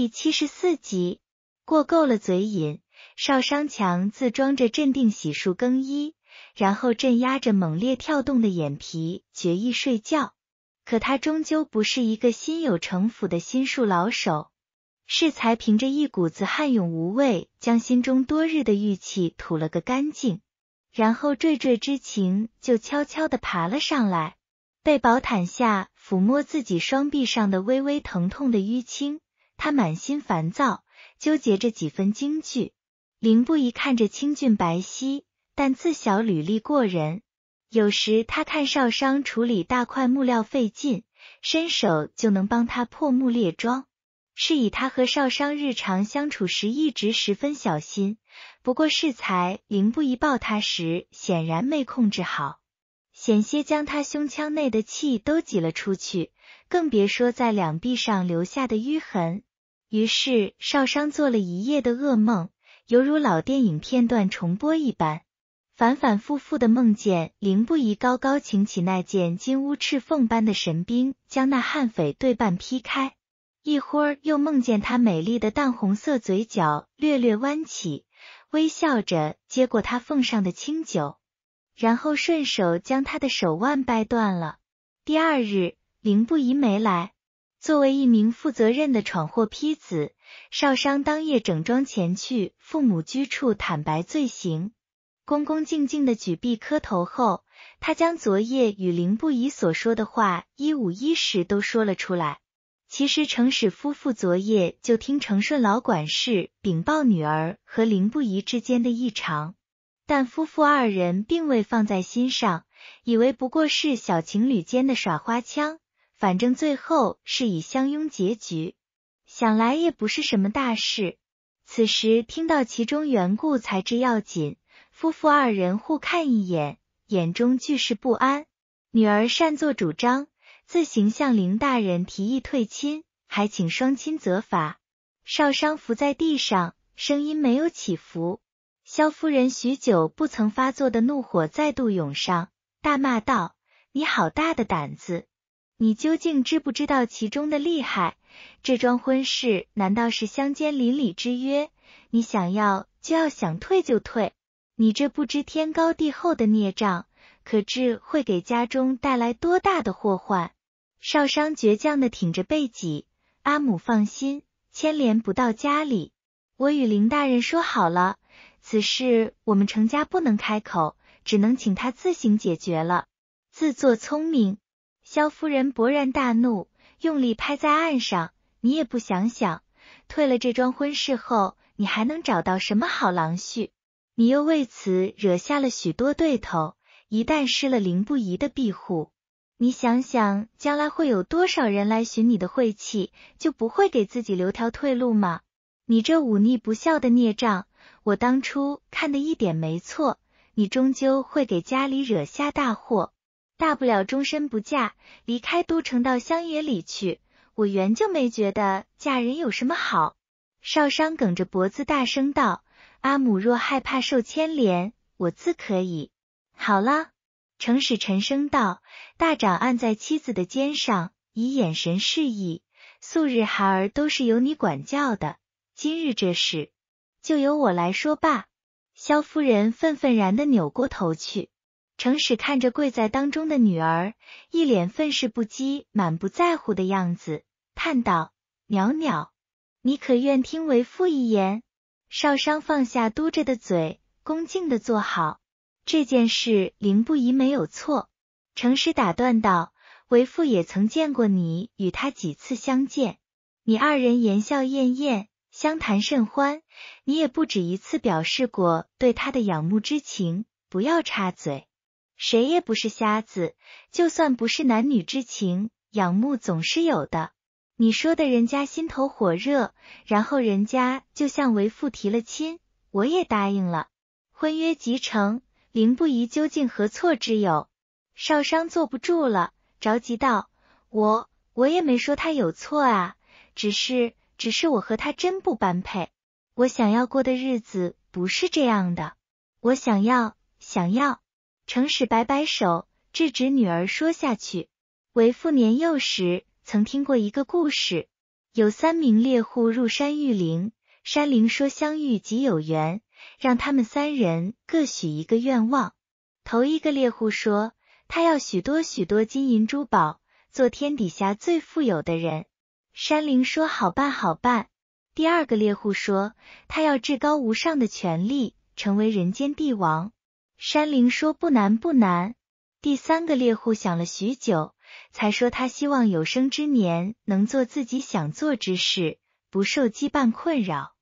第七十四集过够了嘴瘾，邵商强自装着镇定，洗漱更衣，然后镇压着猛烈跳动的眼皮，决意睡觉。可他终究不是一个心有城府的心术老手，适才凭着一股子悍勇无畏，将心中多日的郁气吐了个干净，然后惴惴之情就悄悄地爬了上来。被薄毯下抚摸自己双臂上的微微疼痛的淤青。他满心烦躁，纠结着几分惊惧。林不疑看着清俊白皙，但自小履历过人。有时他看少商处理大块木料费劲，伸手就能帮他破木列桩。是以他和少商日常相处时一直十分小心。不过适才林不疑抱他时，显然没控制好，险些将他胸腔内的气都挤了出去，更别说在两臂上留下的淤痕。于是少商做了一夜的噩梦，犹如老电影片段重播一般，反反复复的梦见凌不疑高高擎起那件金乌赤凤般的神兵，将那悍匪对半劈开。一会儿又梦见他美丽的淡红色嘴角略略弯起，微笑着接过他奉上的清酒，然后顺手将他的手腕掰断了。第二日，凌不疑没来。作为一名负责任的闯祸坯子，少商当夜整装前去父母居处坦白罪行。恭恭敬敬的举臂磕头后，他将昨夜与林不疑所说的话一五一十都说了出来。其实程氏夫妇昨夜就听程顺老管事禀报女儿和林不疑之间的异常，但夫妇二人并未放在心上，以为不过是小情侣间的耍花枪。反正最后是以相拥结局，想来也不是什么大事。此时听到其中缘故，才知要紧。夫妇二人互看一眼，眼中俱是不安。女儿擅作主张，自行向林大人提议退亲，还请双亲责罚。少商伏在地上，声音没有起伏。萧夫人许久不曾发作的怒火再度涌上，大骂道：“你好大的胆子！”你究竟知不知道其中的厉害？这桩婚事难道是乡间邻里之约？你想要就要想退就退，你这不知天高地厚的孽障，可知会给家中带来多大的祸患？少商倔强的挺着背脊，阿母放心，牵连不到家里。我与林大人说好了，此事我们程家不能开口，只能请他自行解决了。自作聪明。萧夫人勃然大怒，用力拍在岸上。你也不想想，退了这桩婚事后，你还能找到什么好郎婿？你又为此惹下了许多对头。一旦失了凌不疑的庇护，你想想将来会有多少人来寻你的晦气，就不会给自己留条退路吗？你这忤逆不孝的孽障，我当初看的一点没错，你终究会给家里惹下大祸。大不了终身不嫁，离开都城到乡野里去。我原就没觉得嫁人有什么好。少商梗着脖子大声道：“阿母若害怕受牵连，我自可以。”好了，程使沉声道。大掌按在妻子的肩上，以眼神示意。素日孩儿都是由你管教的，今日这事就由我来说罢。萧夫人愤愤然的扭过头去。程使看着跪在当中的女儿，一脸愤世不羁、满不在乎的样子，叹道：“袅袅，你可愿听为父一言？”少商放下嘟着的嘴，恭敬的坐好。这件事凌不疑没有错，程使打断道：“为父也曾见过你与他几次相见，你二人言笑晏晏，相谈甚欢。你也不止一次表示过对他的仰慕之情，不要插嘴。”谁也不是瞎子，就算不是男女之情，仰慕总是有的。你说的人家心头火热，然后人家就向为父提了亲，我也答应了，婚约即成。林不疑究竟何错之有？少商坐不住了，着急道：“我我也没说他有错啊，只是只是我和他真不般配，我想要过的日子不是这样的，我想要想要。”程实摆摆手，制止女儿说下去。为父年幼时曾听过一个故事，有三名猎户入山遇灵，山灵说相遇即有缘，让他们三人各许一个愿望。头一个猎户说，他要许多许多金银珠宝，做天底下最富有的人。山灵说好办好办。第二个猎户说，他要至高无上的权力，成为人间帝王。山林说不难不难。第三个猎户想了许久，才说他希望有生之年能做自己想做之事，不受羁绊困扰，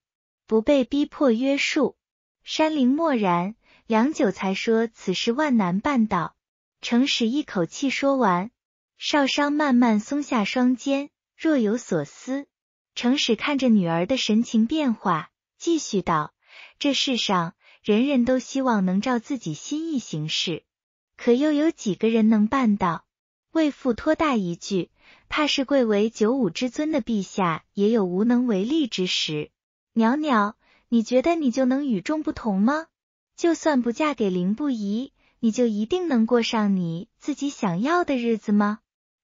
不被逼迫约束。山林默然，良久才说此事万难办到。程实一口气说完，少商慢慢松下双肩，若有所思。程实看着女儿的神情变化，继续道：“这世上。”人人都希望能照自己心意行事，可又有几个人能办到？魏父托大一句，怕是贵为九五之尊的陛下也有无能为力之时。袅袅，你觉得你就能与众不同吗？就算不嫁给林不疑，你就一定能过上你自己想要的日子吗？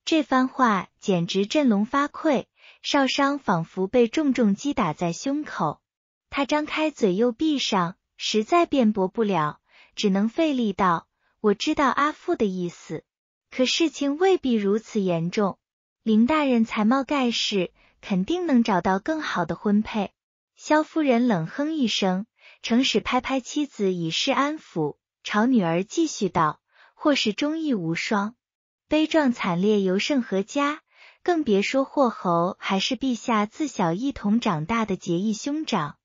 这番话简直振聋发聩，少商仿佛被重重击打在胸口，他张开嘴又闭上。实在辩驳不了，只能费力道：“我知道阿父的意思，可事情未必如此严重。林大人才貌盖世，肯定能找到更好的婚配。”萧夫人冷哼一声，诚实拍拍妻子以示安抚，朝女儿继续道：“或是忠义无双，悲壮惨烈，尤胜何家。更别说霍侯还是陛下自小一同长大的结义兄长。”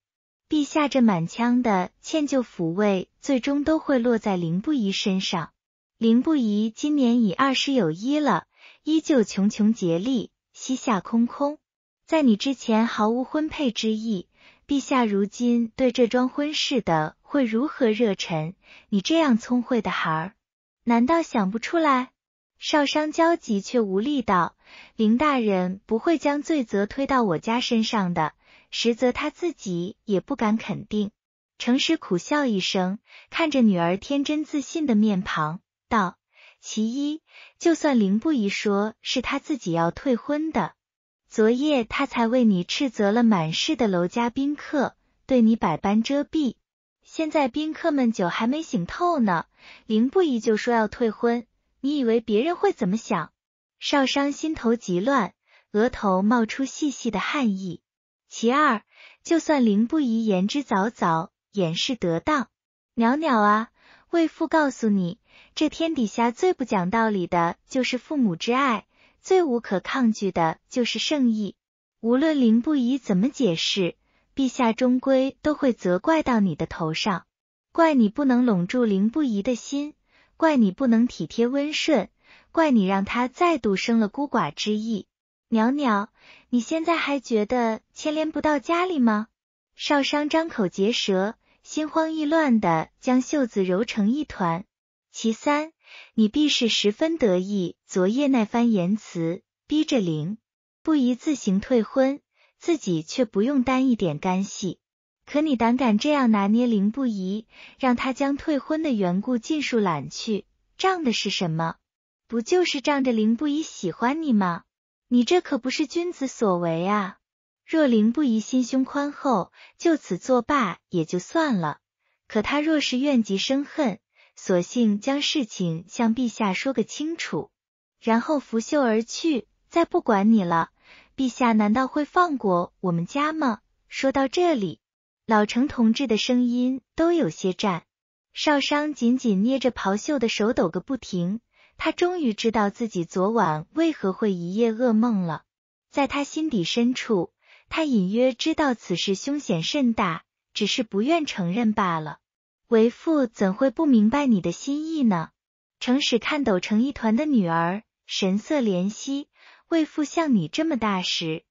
陛下这满腔的歉疚抚慰，最终都会落在林不疑身上。林不疑今年已二十有一了，依旧穷穷竭力，膝下空空，在你之前毫无婚配之意。陛下如今对这桩婚事的会如何热忱？你这样聪慧的孩儿，难道想不出来？少商焦急却无力道：“林大人不会将罪责推到我家身上的。”实则他自己也不敢肯定，诚实苦笑一声，看着女儿天真自信的面庞，道：“其一，就算林不疑说是他自己要退婚的，昨夜他才为你斥责了满室的楼家宾客，对你百般遮蔽，现在宾客们酒还没醒透呢，林不疑就说要退婚，你以为别人会怎么想？”少商心头急乱，额头冒出细细的汗意。其二，就算林不疑言之凿凿，掩饰得当，袅袅啊，为父告诉你，这天底下最不讲道理的就是父母之爱，最无可抗拒的就是圣意。无论林不疑怎么解释，陛下终归都会责怪到你的头上，怪你不能笼住林不疑的心，怪你不能体贴温顺，怪你让他再度生了孤寡之意，袅袅。你现在还觉得牵连不到家里吗？少商张口结舌，心慌意乱的将袖子揉成一团。其三，你必是十分得意昨夜那番言辞，逼着灵不宜自行退婚，自己却不用担一点干系。可你胆敢这样拿捏灵不宜，让他将退婚的缘故尽数揽去，仗的是什么？不就是仗着灵不宜喜欢你吗？你这可不是君子所为啊！若林不疑心胸宽厚，就此作罢也就算了。可他若是怨极生恨，索性将事情向陛下说个清楚，然后拂袖而去，再不管你了。陛下难道会放过我们家吗？说到这里，老程同志的声音都有些颤，少商紧紧捏着袍袖的手抖个不停。他终于知道自己昨晚为何会一夜噩梦了。在他心底深处，他隐约知道此事凶险甚大，只是不愿承认罢了。为父怎会不明白你的心意呢？程使看抖成一团的女儿，神色怜惜。为父像你这么大时，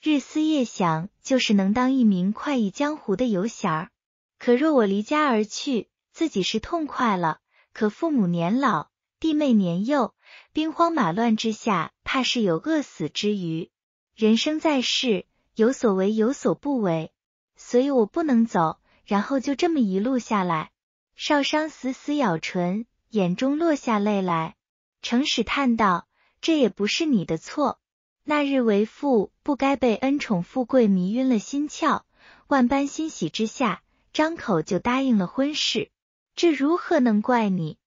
日思夜想就是能当一名快意江湖的游侠。可若我离家而去，自己是痛快了，可父母年老。弟妹年幼，兵荒马乱之下，怕是有饿死之余。人生在世，有所为，有所不为，所以我不能走。然后就这么一路下来，少商死死咬唇，眼中落下泪来。程始叹道：“这也不是你的错。那日为父不该被恩宠富贵迷晕了心窍，万般欣喜之下，张口就答应了婚事，这如何能怪你？”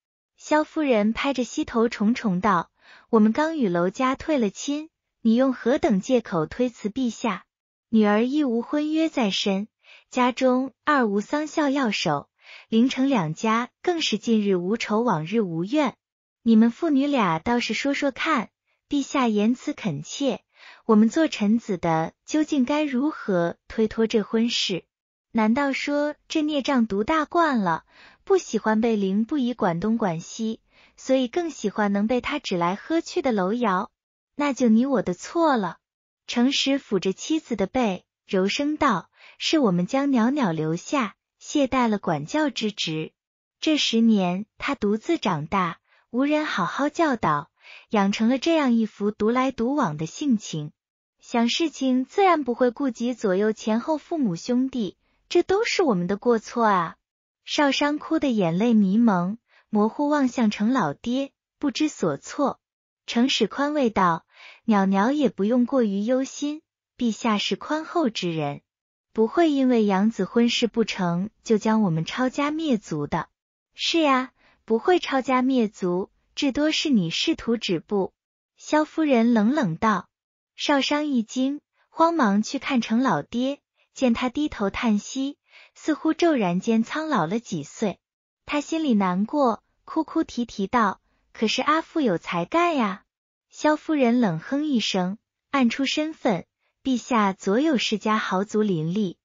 萧夫人拍着膝头，重重道：“我们刚与娄家退了亲，你用何等借口推辞陛下？女儿亦无婚约在身，家中二无丧孝要守，凌城两家更是近日无仇，往日无怨。你们父女俩倒是说说看，陛下言辞恳切，我们做臣子的究竟该如何推脱这婚事？”难道说这孽障独大惯了，不喜欢被灵不疑管东管西，所以更喜欢能被他指来喝去的楼瑶？那就你我的错了。诚实抚着妻子的背，柔声道：“是我们将袅袅留下，懈怠了管教之职。这十年他独自长大，无人好好教导，养成了这样一副独来独往的性情。想事情自然不会顾及左右前后，父母兄弟。”这都是我们的过错啊！少商哭得眼泪迷蒙，模糊望向程老爹，不知所措。程始宽慰道：“袅袅也不用过于忧心，陛下是宽厚之人，不会因为养子婚事不成就将我们抄家灭族的。”是呀，不会抄家灭族，至多是你试图止步。”萧夫人冷冷道。少商一惊，慌忙去看程老爹。见他低头叹息，似乎骤然间苍老了几岁，他心里难过，哭哭啼啼道：“可是阿父有才干呀！”萧夫人冷哼一声，暗出身份，陛下左有世家豪族林立，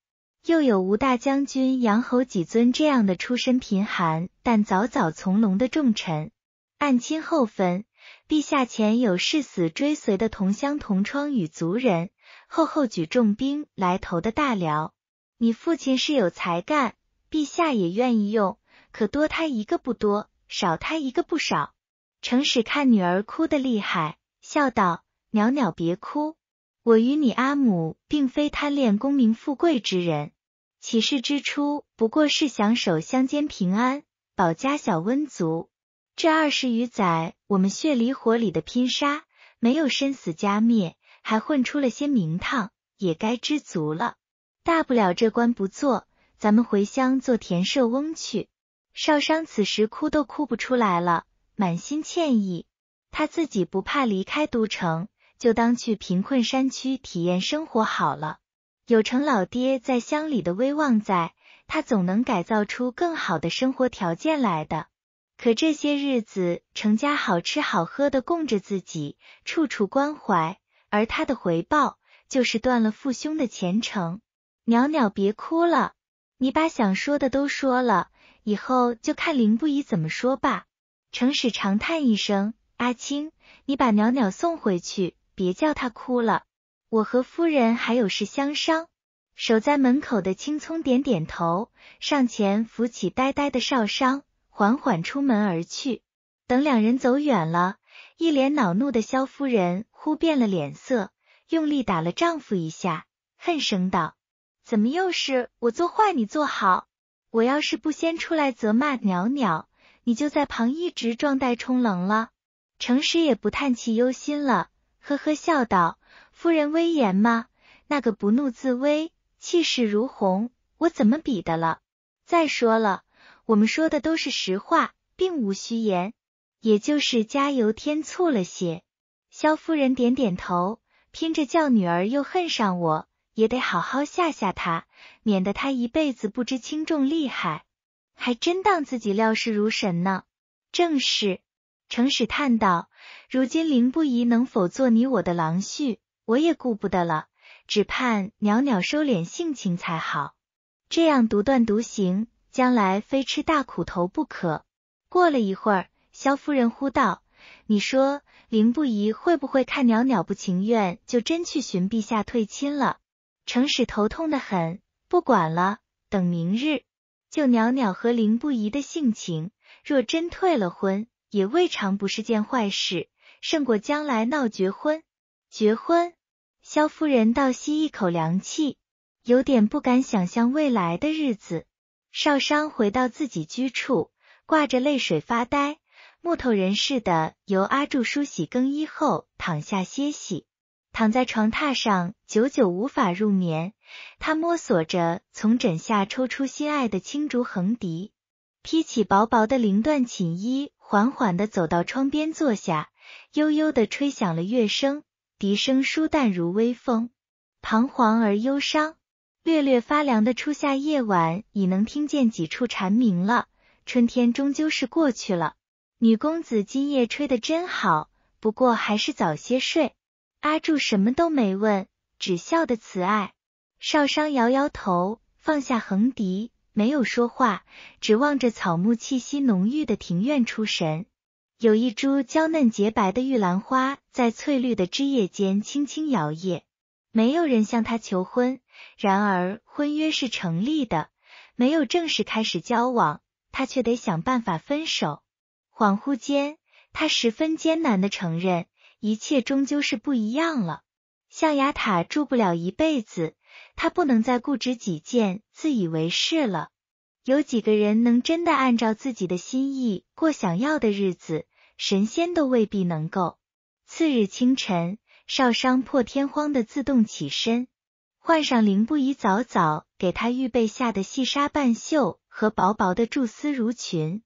又有吴大将军、杨侯几尊这样的出身贫寒但早早从龙的重臣。按亲厚分，陛下前有誓死追随的同乡、同窗与族人。后后举重兵来投的大辽，你父亲是有才干，陛下也愿意用，可多他一个不多，少他一个不少。程使看女儿哭的厉害，笑道：“袅袅别哭，我与你阿母并非贪恋功名富贵之人，起事之初不过是想守乡间平安，保家小温足。这二十余载，我们血里火里的拼杀，没有生死家灭。”还混出了些名堂，也该知足了。大不了这官不做，咱们回乡做田舍翁去。少商此时哭都哭不出来了，满心歉意。他自己不怕离开都城，就当去贫困山区体验生活好了。有成老爹在乡里的威望，在他总能改造出更好的生活条件来的。可这些日子，成家好吃好喝的供着自己，处处关怀。而他的回报就是断了父兄的前程。袅袅，别哭了，你把想说的都说了，以后就看林不疑怎么说吧。程使长叹一声：“阿青，你把袅袅送回去，别叫她哭了。我和夫人还有事相商。”守在门口的青葱点点头，上前扶起呆呆的少商，缓缓出门而去。等两人走远了。一脸恼怒的萧夫人忽变了脸色，用力打了丈夫一下，恨声道：“怎么又是我做坏你做好？我要是不先出来责骂袅袅，你就在旁一直装袋充冷了。诚实也不叹气忧心了，呵呵笑道：夫人威严吗？那个不怒自威，气势如虹，我怎么比的了？再说了，我们说的都是实话，并无虚言。”也就是加油添醋了些。萧夫人点点头，拼着叫女儿又恨上我，也得好好吓吓她，免得她一辈子不知轻重厉害，还真当自己料事如神呢。正是，程使叹道：“如今凌不疑能否做你我的郎婿，我也顾不得了，只盼袅袅收敛性情才好。这样独断独行，将来非吃大苦头不可。”过了一会儿。萧夫人呼道：“你说林不疑会不会看袅袅不情愿，就真去寻陛下退亲了？”程使头痛的很，不管了，等明日。就袅袅和林不疑的性情，若真退了婚，也未尝不是件坏事，胜过将来闹绝婚。绝婚。萧夫人倒吸一口凉气，有点不敢想象未来的日子。少商回到自己居处，挂着泪水发呆。木头人似的，由阿柱梳洗更衣后躺下歇息，躺在床榻上久久无法入眠。他摸索着从枕下抽出心爱的青竹横笛，披起薄薄的绫缎寝衣，缓缓地走到窗边坐下，悠悠地吹响了乐声。笛声舒淡如微风，彷徨而忧伤。略略发凉的初夏夜晚，已能听见几处蝉鸣了。春天终究是过去了。女公子今夜吹的真好，不过还是早些睡。阿柱什么都没问，只笑得慈爱。少商摇摇头，放下横笛，没有说话，只望着草木气息浓郁的庭院出神。有一株娇嫩洁白的玉兰花在翠绿的枝叶间轻轻摇曳。没有人向他求婚，然而婚约是成立的，没有正式开始交往，他却得想办法分手。恍惚间，他十分艰难的承认，一切终究是不一样了。象牙塔住不了一辈子，他不能再固执己见、自以为是了。有几个人能真的按照自己的心意过想要的日子？神仙都未必能够。次日清晨，少商破天荒的自动起身，换上凌不疑早早给他预备下的细纱半袖和薄薄的蛛丝襦裙。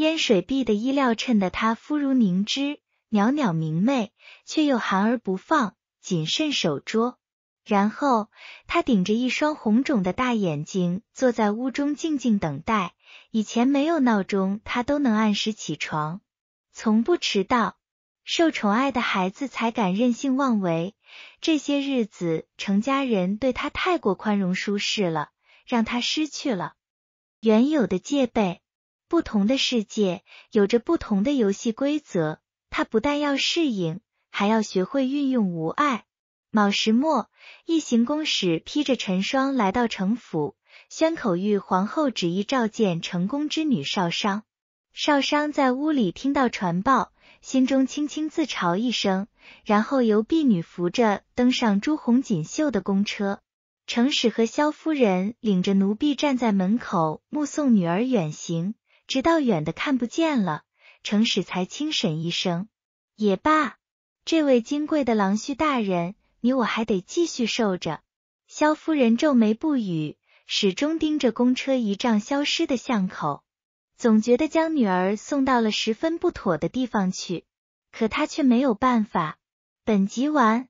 烟水碧的衣料衬得她肤如凝脂，袅袅明媚，却又含而不放，谨慎守拙。然后，他顶着一双红肿的大眼睛，坐在屋中静静等待。以前没有闹钟，他都能按时起床，从不迟到。受宠爱的孩子才敢任性妄为。这些日子，程家人对他太过宽容舒适了，让他失去了原有的戒备。不同的世界有着不同的游戏规则，他不但要适应，还要学会运用无碍。卯时末，一行宫使披着晨霜来到城府，宣口谕皇后旨意，召见成功之女少商。少商在屋里听到传报，心中轻轻自嘲一声，然后由婢女扶着登上朱红锦绣的宫车。程使和萧夫人领着奴婢站在门口，目送女儿远行。直到远的看不见了，程使才轻审一声：“也罢，这位金贵的郎婿大人，你我还得继续受着。”萧夫人皱眉不语，始终盯着公车仪仗消失的巷口，总觉得将女儿送到了十分不妥的地方去，可她却没有办法。本集完。